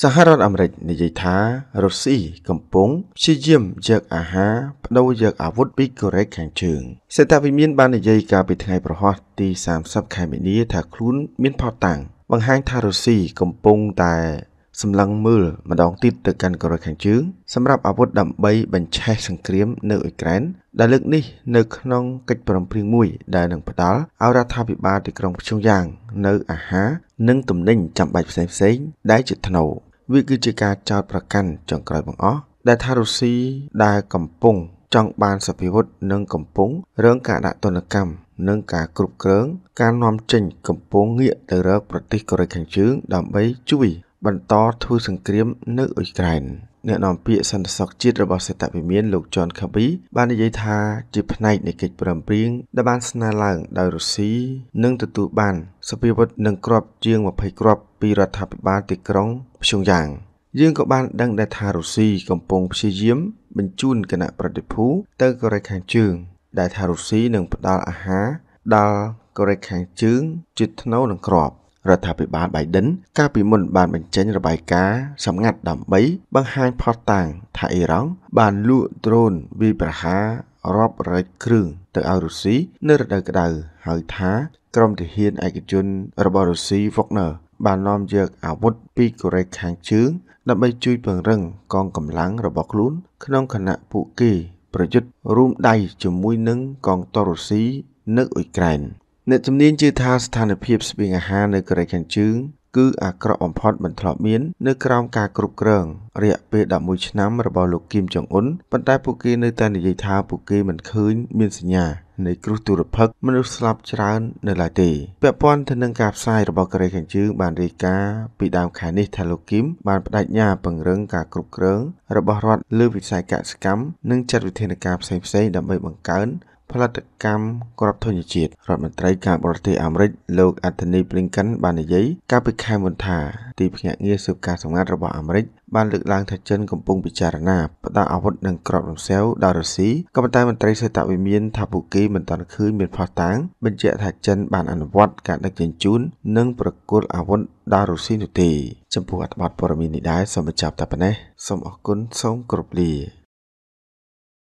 សហរដ្ឋអាមេរិកនិយាយថារុស្ស៊ីកំពុងព្យាយាមយកអាហារបដូរយកអាវុធពីកូរ៉េខាងជើងសេតវិមានបាននិយាយកាលពីថ្ងៃប្រហ័សទី30ខែមីនាថាខ្លួនមានផតតាំងបង្ហាញថារុស្ស៊ីកំពុងតែសម្លឹងមើលម្ដងទៀតទៅកាន់កូរ៉េខាងជើងសម្រាប់អាវុធដើម្បីបញ្ឆេះសង្គ្រាម នៅអ៊ុយក្រែនដែលលើកនេះ នៅក្នុងកិច្ចប្រំពៃមួយដែលនឹងផ្ដល់ឲ្យរដ្ឋាភិបាលទីក្រុងព្យុងយ៉ាង នៅអាហារនិងទំនិញចាំបាច់ផ្សេងៗដែលជាថ្នូវវាគឺជាការចោទប្រកាន់ចុងក្រោយបង្អស់ដែលថារុស្ស៊ីដែលកំពុងចង់បានសភាវុធនិងកំពុងរងការដាក់ទណ្ឌកម្មនិងការគ្រប់គ្រងការនាំចេញកំពុងងាកទៅរកប្រទេសកូរ៉េខាងជើងដើម្បីជួយបន្តធ្វើសង្គ្រាមនៅអ៊ុយក្រែនអ្នកនាំពាក្យសន្តិសុខជាតិរបស់សេតវិមានលោកចនខាប៊ីបាននិយាយថាជាផ្នែកនៃកិច្ចព្រមព្រៀងដែលបានស្នើឡើងដោយរុស្ស៊ីនិងទទួលបានសពាវុធនិងគ្រាប់ជាង20គ្រាប់ពីរដ្ឋាភិបាលទីក្រុងព្យុងយ៉ាងយើងក៏បានដឹងដែរថារុស្ស៊ីកំពុងព្យាយាមបញ្ជូនគណៈប្រតិភូ ទៅកូរ៉េខាងជើង ដែលថារុស្ស៊ីនឹងផ្ដល់អាហារដល់កូរ៉េខាងជើងជាថ្នូវនឹងគ្រាប់រដ្ឋាភិបាលបៃដិន កាលពីមុនបានបញ្ចេញរបាយការណ៍សម្ងាត់ដើម្បីបង្ហាញផតតាំងថាអ៊ីរ៉ង់បានលក់ដ្រូនវាយប្រហាររាប់រយគ្រឿងទៅឲ្យរុស្ស៊ីនៅរដូវក្តៅហើយថា ក្រុមទាហានឯកជនរបស់រុស្ស៊ី Wagner បាននាំយកអាវុធពីកូរ៉េខាងជើង ដើម្បីជួយពង្រឹងកងកម្លាំងរបស់ខ្លួន ក្នុងខណៈពួកគេ ប្រយុទ្ធរួមដៃជាមួយនឹងកងទ័ពរុស្ស៊ីនៅអ៊ុយក្រែនអ្នកជំនាញជឿថាស្ថានភាពស្បៀងអាហារនៅកូរ៉េខាងជើងគឺអាក្រក់បំផុតមិនធ្លាប់មាននៅក្រោមការគ្រប់គ្រងរយៈពេល11ឆ្នាំរបស់លោកគីមចុងអ៊ុនប៉ុន្តែពួកគេនៅតែនិយាយថាពួកគេមិនឃើញមានសញ្ញានៃគ្រោះទុរភិក្សមនុស្សស្លាប់ច្រើននៅឡើយទេពាក់ព័ន្ធទៅនឹងការផ្សាយរបស់កូរ៉េខាងជើងបានរាយការណ៍ពីដើមខែនេះថាលោកគីមបានបដិញ្ញាពង្រឹងការគ្រប់គ្រងរបស់រដ្ឋលើវិស័យកសិកម្មនិងចាត់វិធានការផ្សេងៗដើម្បីបង្កើនផលិតកម្មក្របធញ្ញជាតិរដ្ឋមន្ត្រីការបរទេសអាមេរិកលោកអាធនីប្លីងកិនបាននិយាយកាលពីខែមុនថាទីភ្នាក់ងារស៊ើបការសម្ងាត់របស់អាមេរិកបានលើកឡើងថាចិនកំពុងពិចារណាផ្តល់អាវុធនិងក្របរំសេវដល់រុស្ស៊ីក៏ប៉ុន្តែមន្ត្រីសេដ្ឋវិមានថាពួកគេមិនទាន់ឃើញមានផុសតាងបញ្ជាក់ថាចិនបានអនុវត្ត ការដឹកជញ្ជូននិងប្រគល់អាវុធដល់រុស្ស៊ីនោះទេចំពោះអត្ថបទព័ត៌មាននេះដែរសូមបញ្ចប់តែប៉ុណ្ណេះសូមអរគុណសូមគោរពលា